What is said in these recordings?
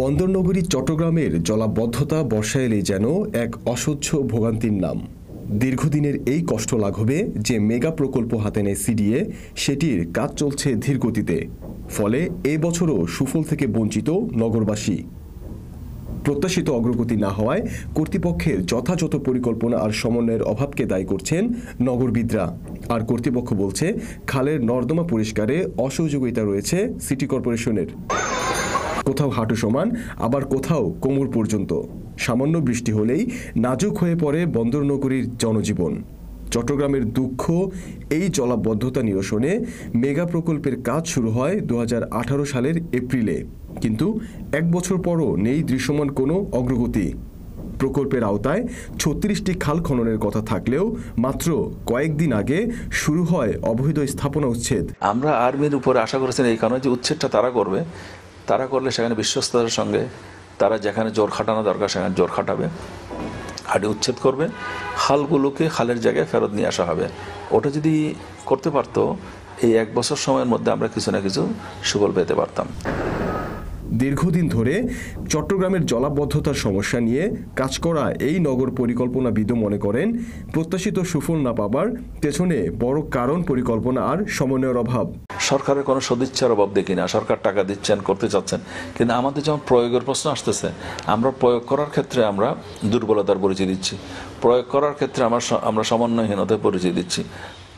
বন্দরনগরী চট্টগ্রামের জলাবদ্ধতা বর্ষা এলে যেন এক অসহ্য ভোগান্তির নাম দীর্ঘদিনের এই কষ্ট লাঘবে যে মেগা প্রকল্প হাতে নেয় সিডিএ সেটির কাজ চলছে ধীরগতিতে ফলে এ বছরও সুফল থেকে বঞ্চিত নগরবাসী প্রত্যাশিত অগ্রগতি না হওয়ায় কর্তৃপক্ষের যথাযথ পরিকল্পনা আর সমন্বয়ের অভাবকে দায়ী করছেন নগরবিদরা আর কর্তৃপক্ষ বলছে খালের নর্দমা পরিষ্কারে অসহযোগিতা রয়েছে সিটি কর্পোরেশনের কোথাও হাঁটু সমান আবার কোথাও কোমর পর্যন্ত সামান্য বৃষ্টি হলেই নাজুক হয়ে পড়ে বন্দর নগরীর জনজীবন চট্টগ্রামের দুঃখ এই জলাবদ্ধতা নিরসনে মেগা প্রকল্পের কাজ শুরু হয় দু সালের এপ্রিলে কিন্তু এক বছর পরও নেই দৃশ্যমান কোনো অগ্রগতি প্রকল্পের আওতায় ছত্রিশটি খাল খননের কথা থাকলেও মাত্র কয়েকদিন আগে শুরু হয় অবৈধ স্থাপনা উচ্ছেদ আমরা আর্মির উপর আশা করেছেন এই কারণে যে উচ্ছেদটা তারা করবে তারা করলে সেখানে বিশ্বস্ততার সঙ্গে তারা যেখানে জোর খাটানো দরকার সেখানে জোর খাটাবে হাড়ি উচ্ছেদ করবে খালগুলোকে খালের জায়গায় ফেরত নিয়ে আসা হবে ওটা যদি করতে পারতো এই এক বছর সময়ের মধ্যে আমরা কিছু না কিছু সুফল পেতে পারতাম দীর্ঘদিন ধরে চট্টগ্রামের জলাবদ্ধতার সমস্যা নিয়ে কাজ করা এই নগর বিদ মনে করেন প্রত্যাশিত সুফল না পাবার পেছনে বড় কারণ পরিকল্পনা আর সমন্বয়ের অভাব সরকারের কোনো সদিচ্ছার অভাব দেখি না সরকার টাকা দিচ্ছেন করতে চাচ্ছেন কিন্তু আমাদের যেমন প্রয়োগের প্রশ্ন আসতেছে আমরা প্রয়োগ করার ক্ষেত্রে আমরা দুর্বলতার পরিচয় দিচ্ছি প্রয়োগ করার ক্ষেত্রে আমরা আমরা সমন্বয়হীনতার পরিচয় দিচ্ছি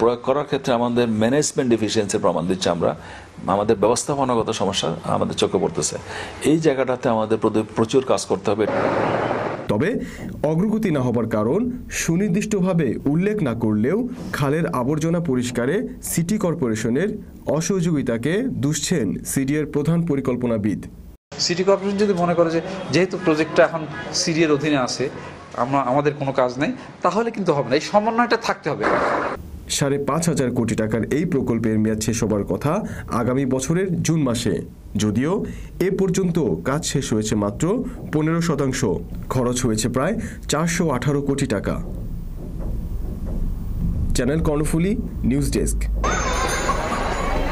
প্রয়োগ করার ক্ষেত্রে আমাদের ম্যানেজমেন্ট ডিফিসিয়েন্সির প্রমাণ দিচ্ছে আমরা আমাদের ব্যবস্থাপনাগত সমস্যা আমাদের চোখে পড়তেছে এই জায়গাটাতে আমাদের প্রচুর কাজ করতে হবে তবে অগ্রগতি না হবার কারণ সুনির্দিষ্টভাবে উল্লেখ না করলেও খালের আবর্জনা পরিষ্কারে সিটি কর্পোরেশনের অসহযোগিতাকে দুষছেন সিডিএর প্রধান পরিকল্পনাবিদ সিটি কর্পোরেশন যদি মনে করে যে যেহেতু প্রজেক্টটা এখন সিডিএর অধীনে আছে আমরা আমাদের কোনো কাজ নেই তাহলে কিন্তু হবে না এই সমন্বয়টা থাকতে হবে সাড়ে পাঁচ হাজার কোটি টাকার এই প্রকল্পের মেয়াদ শেষ হবার কথা আগামী বছরের জুন মাসে যদিও এ পর্যন্ত কাজ শেষ হয়েছে মাত্র পনেরো শতাংশ খরচ হয়েছে প্রায় চারশো আঠারো কোটি টাকা চ্যানেল কর্ণফুলি নিউজ ডেস্ক